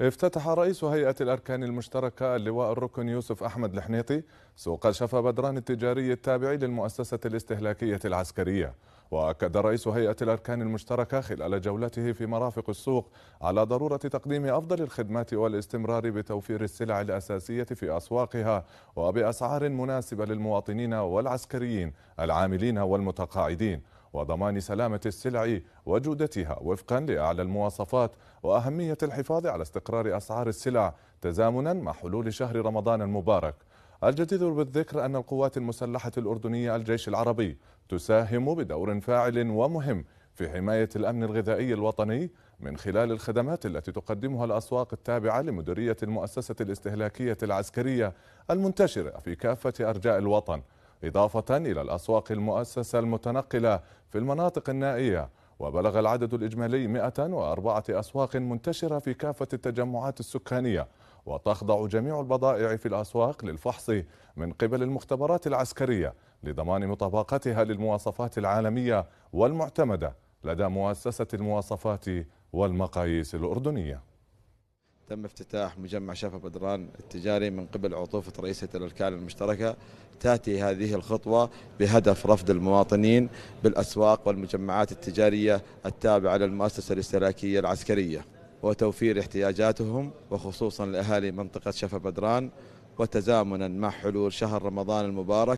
افتتح رئيس هيئة الأركان المشتركة اللواء الركن يوسف أحمد الحنيطي سوق شفا بدران التجاري التابع للمؤسسة الاستهلاكية العسكرية وأكد رئيس هيئة الأركان المشتركة خلال جولته في مرافق السوق على ضرورة تقديم أفضل الخدمات والاستمرار بتوفير السلع الأساسية في أسواقها وبأسعار مناسبة للمواطنين والعسكريين العاملين والمتقاعدين وضمان سلامة السلع وجودتها وفقا لأعلى المواصفات وأهمية الحفاظ على استقرار أسعار السلع تزامنا مع حلول شهر رمضان المبارك الجدير بالذكر أن القوات المسلحة الأردنية الجيش العربي تساهم بدور فاعل ومهم في حماية الأمن الغذائي الوطني من خلال الخدمات التي تقدمها الأسواق التابعة لمديرية المؤسسة الاستهلاكية العسكرية المنتشرة في كافة أرجاء الوطن إضافة إلى الأسواق المؤسسة المتنقلة في المناطق النائية وبلغ العدد الإجمالي 104 أسواق منتشرة في كافة التجمعات السكانية وتخضع جميع البضائع في الأسواق للفحص من قبل المختبرات العسكرية لضمان مطابقتها للمواصفات العالمية والمعتمدة لدى مؤسسة المواصفات والمقاييس الأردنية تم افتتاح مجمع شفا بدران التجاري من قبل عطوفة رئيسة الوكالة المشتركة تأتي هذه الخطوة بهدف رفض المواطنين بالأسواق والمجمعات التجارية التابعة للمؤسسة الاستهلاكية العسكرية وتوفير احتياجاتهم وخصوصا لأهالي منطقة شفا بدران وتزامنا مع حلول شهر رمضان المبارك